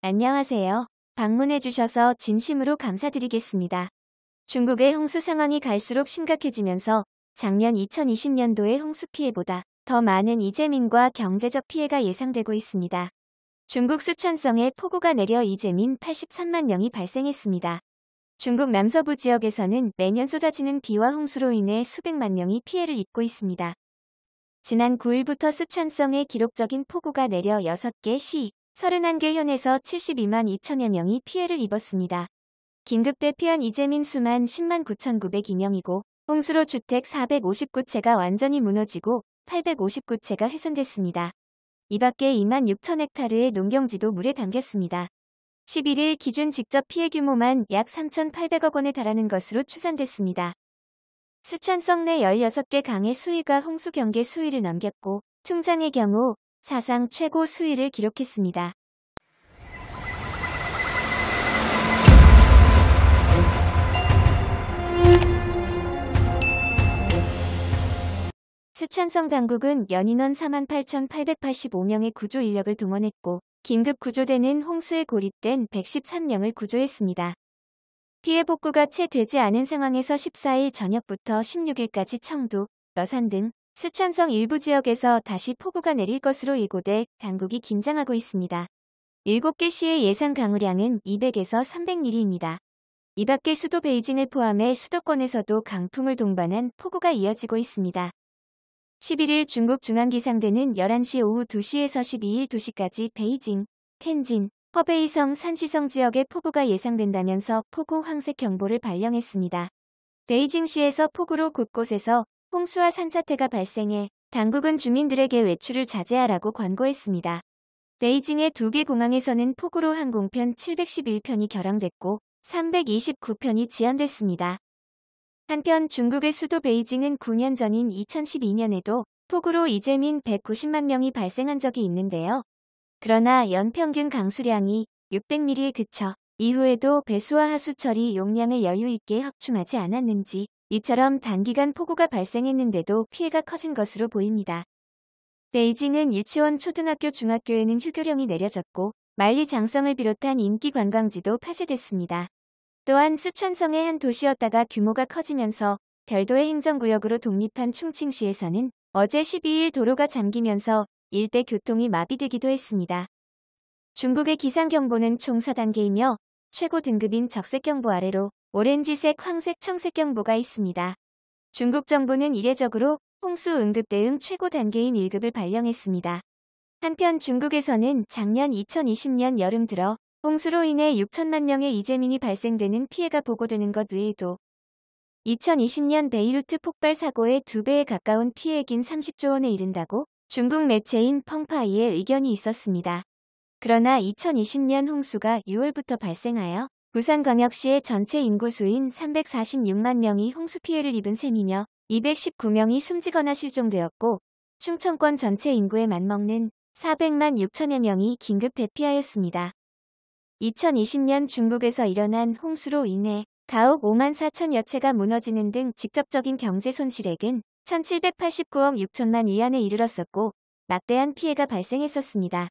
안녕하세요. 방문해주셔서 진심으로 감사드리겠습니다. 중국의 홍수 상황이 갈수록 심각해지면서 작년 2020년도의 홍수 피해보다 더 많은 이재민과 경제적 피해가 예상되고 있습니다. 중국 수천성에 폭우가 내려 이재민 83만 명이 발생했습니다. 중국 남서부 지역에서는 매년 쏟아지는 비와 홍수로 인해 수백만 명이 피해를 입고 있습니다. 지난 9일부터 수천성에 기록적인 폭우가 내려 6개 시 31개 현에서 72만 2천여 명이 피해를 입었습니다. 긴급 대피한 이재민 수만 10만 9,902명이고 홍수로 주택 459채가 완전히 무너지고 859채가 훼손됐습니다. 이 밖에 2만 6천 헥타르의 농경지도 물에 담겼습니다. 11일 기준 직접 피해 규모만 약 3,800억 원에 달하는 것으로 추산됐습니다. 수천 성내 16개 강의 수위가 홍수 경계 수위를 넘겼고, 퉁장의 경우 사상 최고 수위를 기록했습니다. 수천성 당국은 연인원 48,885명의 구조 인력을 동원했고 긴급 구조대는 홍수에 고립된 113명을 구조했습니다. 피해 복구가 채 되지 않은 상황에서 14일 저녁부터 16일까지 청도, 여산 등 수천성 일부 지역에서 다시 폭우가 내릴 것으로 예고돼 당국이 긴장하고 있습니다. 7개 시의 예상 강우량은 200에서 300mm입니다. 이 밖에 수도 베이징을 포함해 수도권에서도 강풍을 동반한 폭우가 이어지고 있습니다. 11일 중국 중앙기상대는 11시 오후 2시에서 12일 2시까지 베이징, 텐진, 허베이성 산시성 지역에 폭우가 예상된다면서 폭우 황색 경보를 발령했습니다. 베이징시에서 폭우로 곳곳에서 홍수와 산사태가 발생해 당국은 주민들에게 외출을 자제하라고 권고했습니다. 베이징의 두 개 공항에서는 폭우로 항공편 711편이 결항됐고 329편이 지연됐습니다. 한편 중국의 수도 베이징은 9년 전인 2012년에도 폭우로 이재민 190만 명이 발생한 적이 있는데요. 그러나 연평균 강수량이 600mm에 그쳐 이후에도 배수와 하수처리 용량을 여유있게 확충하지 않았는지 이처럼 단기간 폭우가 발생했는데도 피해가 커진 것으로 보입니다. 베이징은 유치원 초등학교 중학교에는 휴교령이 내려졌고 만리장성을 비롯한 인기 관광지도 파쇄됐습니다 또한 쓰촨성의 한 도시였다가 규모가 커지면서 별도의 행정구역으로 독립한 충칭시에서는 어제 12일 도로가 잠기면서 일대 교통이 마비되기도 했습니다. 중국의 기상경보는 총 4단계이며 최고 등급인 적색경보 아래로 오렌지색, 황색, 청색경보가 있습니다. 중국 정부는 이례적으로 홍수 응급대응 최고 단계인 1급을 발령했습니다. 한편 중국에서는 작년 2020년 여름 들어 홍수로 인해 6천만 명의 이재민이 발생되는 피해가 보고되는 것 외에도 2020년 베이루트 폭발 사고의 2배에 가까운 피해액인 30조 원에 이른다고 중국 매체인 펑파이의 의견이 있었습니다. 그러나 2020년 홍수가 6월부터 발생하여 부산광역시의 전체 인구 수인 346만 명이 홍수 피해를 입은 셈이며 219명이 숨지거나 실종되었고 충청권 전체 인구에 맞먹는 400만 6천여 명이 긴급 대피하였습니다. 2020년 중국에서 일어난 홍수로 인해 가옥 5만 4천여 채가 무너지는 등 직접적인 경제 손실액은 1789억 6천만 위안에 이르렀었고 막대한 피해가 발생했었습니다.